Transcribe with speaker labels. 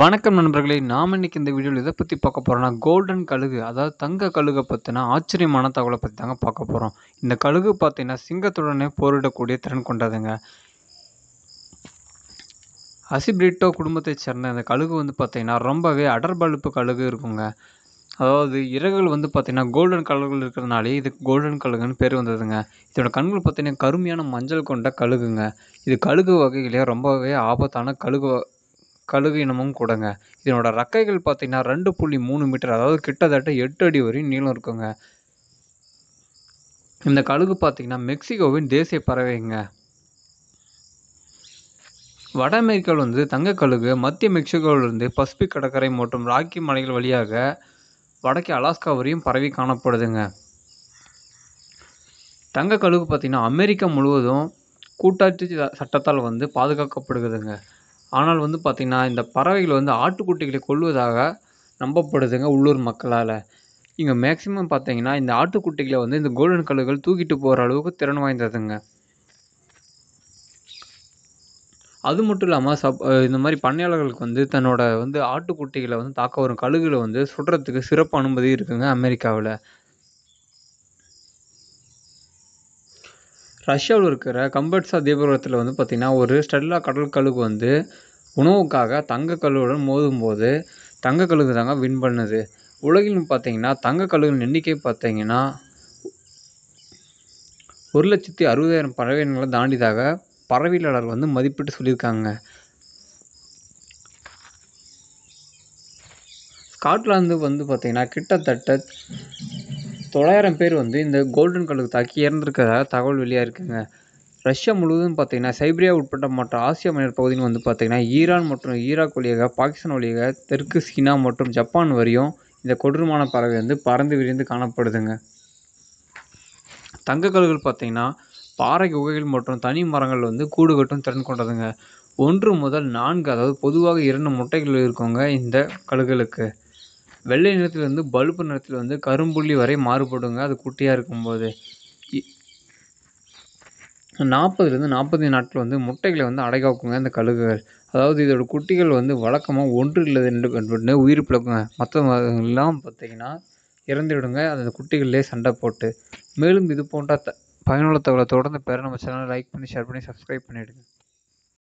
Speaker 1: வணக்கம் நண்பர்களே நாம் இன்னைக்கு இந்த வீடியோவில் இதை பற்றி பார்க்க போகிறோம்னா கோல்டன் கழுகு அதாவது தங்க கழுகை பற்றினா ஆச்சரியமான தகவலை பற்றி தாங்க பார்க்க போகிறோம் இந்த கழுகு பார்த்தீங்கன்னா சிங்கத்துடனே போரிடக்கூடிய திறன் கொண்டதுங்க அசிபிரிட்டோ குடும்பத்தை சேர்ந்த இந்த கழுகு வந்து பார்த்திங்கன்னா ரொம்பவே அடர்பழுப்பு கழுகு இருக்குங்க அதாவது இறகுகள் வந்து பார்த்திங்கன்னா கோல்டன் கழுகு இருக்கிறதுனாலே இது கோல்டன் கழுகுன்னு பேர் வந்ததுங்க இதோட கண்கள் பார்த்தீங்கன்னா கருமையான மஞ்சள் கொண்ட கழுகுங்க இது கழுகு வகையிலே ரொம்பவே ஆபத்தான கழுகு கழுகு இனமும் கூடங்க இதனோட ரக்கைகள் பார்த்தீங்கன்னா ரெண்டு புள்ளி மூணு மீட்டர் அதாவது கிட்டத்தட்ட எட்டு அடி வரையும் நீளம் இருக்குங்க இந்த கழுகு பார்த்திங்கன்னா மெக்சிகோவின் தேசிய பறவைங்க வட அமெரிக்காவில் வந்து தங்கக்கழுகு மத்திய மெக்சிகோவிலிருந்து பசிபிக் கடற்கரை மற்றும் ராக்கி மலைகள் வழியாக வடக்கே அலாஸ்கா வரையும் பரவி காணப்படுதுங்க தங்க கழுகு பார்த்திங்கன்னா அமெரிக்கா முழுவதும் கூட்டாட்சி சட்டத்தால் வந்து பாதுகாக்கப்படுகிறதுங்க ஆனால் வந்து பார்த்திங்கன்னா இந்த பறவைகள் வந்து ஆட்டுக்குட்டிகளை கொல்வதாக நம்பப்படுதுங்க உள்ளூர் மக்களால் இங்கே மேக்ஸிமம் பார்த்திங்கன்னா இந்த ஆட்டுக்குட்டிகளை வந்து இந்த கோல்டன் கல்லுகள் தூக்கிட்டு போகிற அளவுக்கு திறன் வாய்ந்ததுங்க அது மட்டும் இல்லாமல் சப் இந்த மாதிரி பண்ணையாளர்களுக்கு வந்து தன்னோட வந்து ஆட்டுக்குட்டிகளை வந்து தாக்க வரும் கழுகுகளை வந்து சுடுறதுக்கு சிறப்பு அனுமதி இருக்குதுங்க அமெரிக்காவில் ரஷ்யாவில் இருக்கிற கம்பட்சா தீபகத்தில் வந்து பார்த்திங்கன்னா ஒரு ஸ்டெல்லா கடல் வந்து உணவுக்காக தங்கக்கழுவுடன் கழுகுடன் மோதும்போது தங்கக்கழுகு தாங்க வின் பண்ணுது உலகிலும் பார்த்தீங்கன்னா தங்கக்கழுகின் எண்ணிக்கை பார்த்திங்கன்னா ஒரு லட்சத்தி அறுபதாயிரம் பறவையினங்களை தாண்டிதாக பறவையாளர் வந்து மதிப்பிட்டு சொல்லியிருக்காங்க ஸ்காட்லாந்து வந்து பார்த்திங்கன்னா கிட்டத்தட்ட தொள்ளாயிரம் பேர் வந்து இந்த கோல்டன் கழுகு தாக்கி இறந்துருக்கிறதா தகவல் இருக்குங்க ரஷ்யா முழுவதும் பார்த்தீங்கன்னா சைபீரியா உட்பட்ட மற்ற ஆசிய மன்னர் பகுதியில் வந்து பார்த்திங்கன்னா ஈரான் மற்றும் ஈராக் வழியாக பாகிஸ்தான் வழியாக தெற்கு சீனா மற்றும் ஜப்பான் வரையும் இந்த கொடூரமான பறவை வந்து பறந்து விரிந்து காணப்படுதுங்க தங்க கழுகுகள் பார்த்தீங்கன்னா பாறை குகைகள் மற்றும் தனி மரங்கள் வந்து கூடு கட்டும் திறன் கொண்டதுங்க ஒன்று முதல் நான்கு அதாவது பொதுவாக இரண்டு முட்டைகள் இருக்குங்க இந்த கழுகுகளுக்கு வெள்ளை நிறத்திலிருந்து பழுப்பு நிறத்தில் வந்து கரும்புள்ளி வரை மாறுபடுங்க அது குட்டியாக இருக்கும்போது நாற்பதுலேருந்து நாற்பத்தி நாட்கள் வந்து முட்டைகளை வந்து அடைகாக்குங்க இந்த கழுகுகள் அதாவது இதோட குட்டிகள் வந்து வழக்கமாக ஒன்று இல்லை ரெண்டு ரெண்டு உயிர் பிழக்குங்க மற்றவங்கெல்லாம் பார்த்தீங்கன்னா இறந்துவிடுங்க அந்த குட்டிகள்லேயே சண்டை போட்டு மேலும் இது போன்ற த பயனுள்ள தகவலை தொடர்ந்து பெற நம்ம சேனலை லைக் பண்ணி ஷேர் பண்ணி சப்ஸ்கிரைப் பண்ணிவிடுங்க